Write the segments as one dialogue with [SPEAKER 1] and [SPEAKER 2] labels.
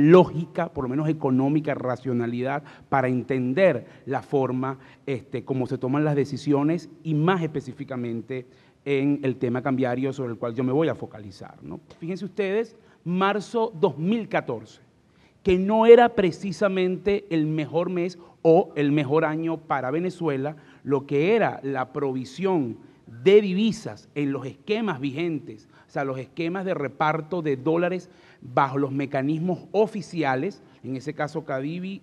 [SPEAKER 1] lógica, por lo menos económica, racionalidad, para entender la forma este, como se toman las decisiones y más específicamente en el tema cambiario sobre el cual yo me voy a focalizar. Fíjense ustedes, marzo 2014, que no era precisamente el mejor mes o el mejor año para Venezuela, lo que era la provisión de divisas en los esquemas vigentes, o sea, los esquemas de reparto de dólares bajo los mecanismos oficiales, en ese caso Cadivi,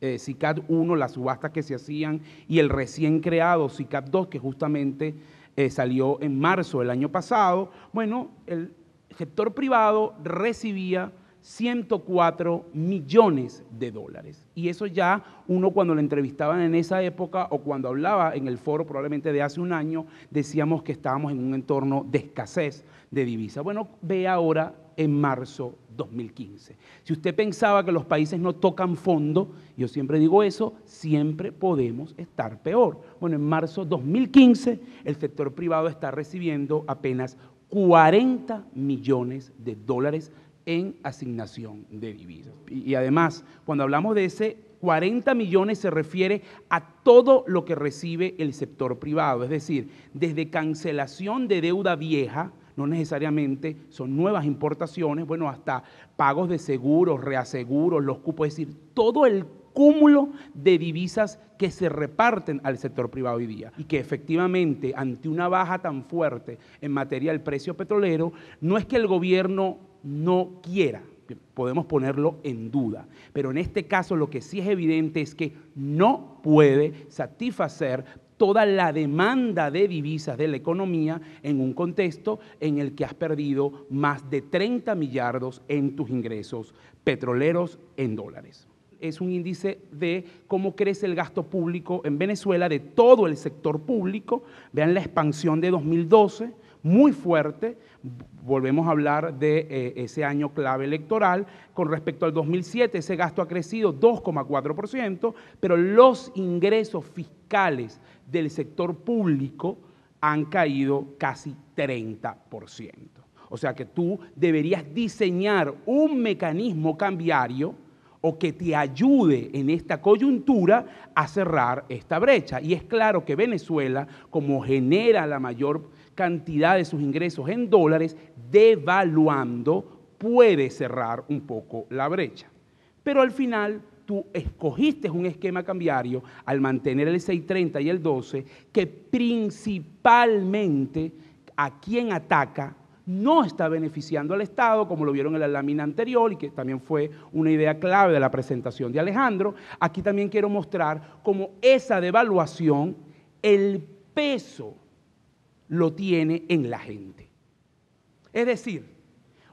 [SPEAKER 1] eh, CICAT 1, las subastas que se hacían, y el recién creado CICAT 2, que justamente eh, salió en marzo del año pasado, bueno, el sector privado recibía 104 millones de dólares. Y eso ya uno cuando le entrevistaban en esa época o cuando hablaba en el foro probablemente de hace un año, decíamos que estábamos en un entorno de escasez de divisa. Bueno, ve ahora en marzo 2015. Si usted pensaba que los países no tocan fondo, yo siempre digo eso, siempre podemos estar peor. Bueno, en marzo 2015 el sector privado está recibiendo apenas 40 millones de dólares en asignación de divisas. Y, además, cuando hablamos de ese 40 millones se refiere a todo lo que recibe el sector privado, es decir, desde cancelación de deuda vieja, no necesariamente son nuevas importaciones, bueno, hasta pagos de seguros, reaseguros, los cupos, es decir, todo el cúmulo de divisas que se reparten al sector privado hoy día y que efectivamente ante una baja tan fuerte en materia del precio petrolero, no es que el gobierno no quiera. Podemos ponerlo en duda. Pero en este caso lo que sí es evidente es que no puede satisfacer toda la demanda de divisas de la economía en un contexto en el que has perdido más de 30 millardos en tus ingresos petroleros en dólares. Es un índice de cómo crece el gasto público en Venezuela de todo el sector público. Vean la expansión de 2012 muy fuerte. Volvemos a hablar de eh, ese año clave electoral. Con respecto al 2007, ese gasto ha crecido 2,4%, pero los ingresos fiscales del sector público han caído casi 30%. O sea que tú deberías diseñar un mecanismo cambiario o que te ayude en esta coyuntura a cerrar esta brecha. Y es claro que Venezuela, como genera la mayor cantidad de sus ingresos en dólares, devaluando, puede cerrar un poco la brecha. Pero al final tú escogiste un esquema cambiario al mantener el 630 y el 12, que principalmente a quien ataca no está beneficiando al Estado, como lo vieron en la lámina anterior y que también fue una idea clave de la presentación de Alejandro. Aquí también quiero mostrar cómo esa devaluación, el peso lo tiene en la gente. Es decir,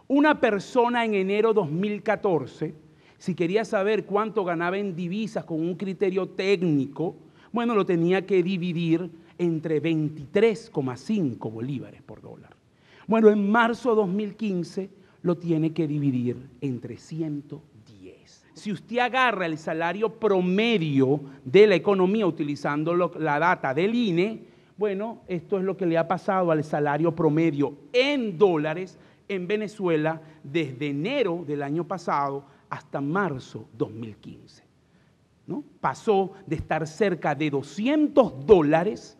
[SPEAKER 1] una persona en enero 2014, si quería saber cuánto ganaba en divisas con un criterio técnico, bueno, lo tenía que dividir entre 23,5 bolívares por dólar. Bueno, en marzo 2015 lo tiene que dividir entre 110. Si usted agarra el salario promedio de la economía utilizando la data del INE, bueno, esto es lo que le ha pasado al salario promedio en dólares en Venezuela desde enero del año pasado hasta marzo 2015. ¿No? Pasó de estar cerca de 200 dólares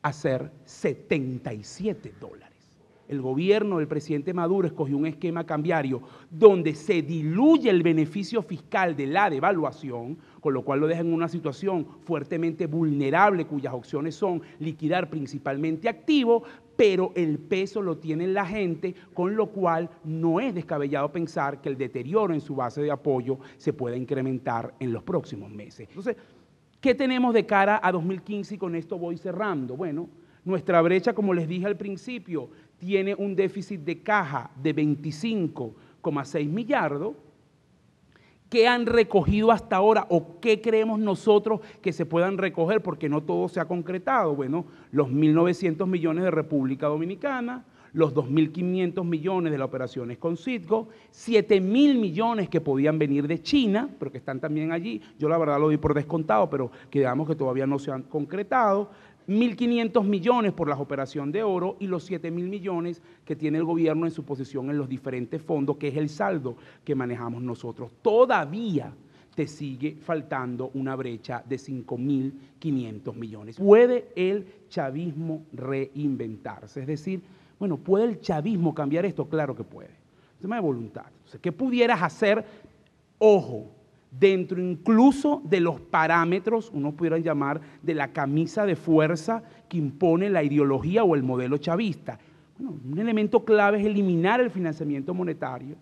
[SPEAKER 1] a ser 77 dólares el gobierno del presidente Maduro escogió un esquema cambiario donde se diluye el beneficio fiscal de la devaluación, con lo cual lo deja en una situación fuertemente vulnerable cuyas opciones son liquidar principalmente activos, pero el peso lo tiene la gente, con lo cual no es descabellado pensar que el deterioro en su base de apoyo se pueda incrementar en los próximos meses. Entonces, ¿qué tenemos de cara a 2015? Y con esto voy cerrando. Bueno, nuestra brecha, como les dije al principio, tiene un déficit de caja de 25,6 millardos ¿Qué han recogido hasta ahora o qué creemos nosotros que se puedan recoger? Porque no todo se ha concretado. Bueno, los 1.900 millones de República Dominicana, los 2.500 millones de las operaciones con Citgo, 7.000 millones que podían venir de China, pero que están también allí. Yo la verdad lo di por descontado, pero quedamos que todavía no se han concretado. 1.500 millones por las operaciones de oro y los 7.000 millones que tiene el gobierno en su posición en los diferentes fondos, que es el saldo que manejamos nosotros. Todavía te sigue faltando una brecha de 5.500 millones. ¿Puede el chavismo reinventarse? Es decir, bueno, ¿puede el chavismo cambiar esto? Claro que puede. Es tema de voluntad. O ¿Qué pudieras hacer? Ojo, dentro incluso de los parámetros, uno pudiera llamar, de la camisa de fuerza que impone la ideología o el modelo chavista. Bueno, un elemento clave es eliminar el financiamiento monetario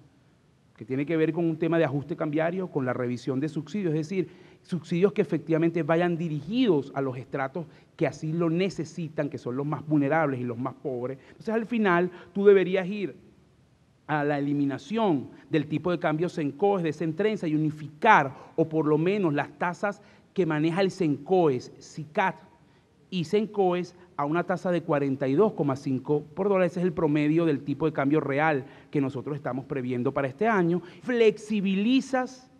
[SPEAKER 1] que tiene que ver con un tema de ajuste cambiario, con la revisión de subsidios, es decir, subsidios que efectivamente vayan dirigidos a los estratos que así lo necesitan, que son los más vulnerables y los más pobres. Entonces al final tú deberías ir a la eliminación del tipo de cambio CENCOES, de CENTRENSA, y unificar, o por lo menos las tasas que maneja el CENCOES, CICAT, y CENCOES a una tasa de 42,5 por dólar. Ese es el promedio del tipo de cambio real que nosotros estamos previendo para este año. Flexibilizas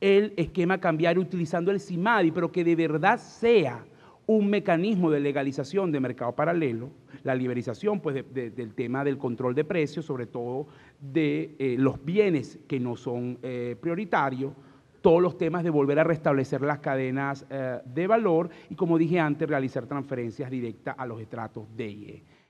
[SPEAKER 1] el esquema cambiario utilizando el CIMADI, pero que de verdad sea un mecanismo de legalización de mercado paralelo, la liberalización pues, del tema del control de precios, sobre todo de eh, los bienes que no son eh, prioritarios, todos los temas de volver a restablecer las cadenas eh, de valor y, como dije antes, realizar transferencias directas a los estratos de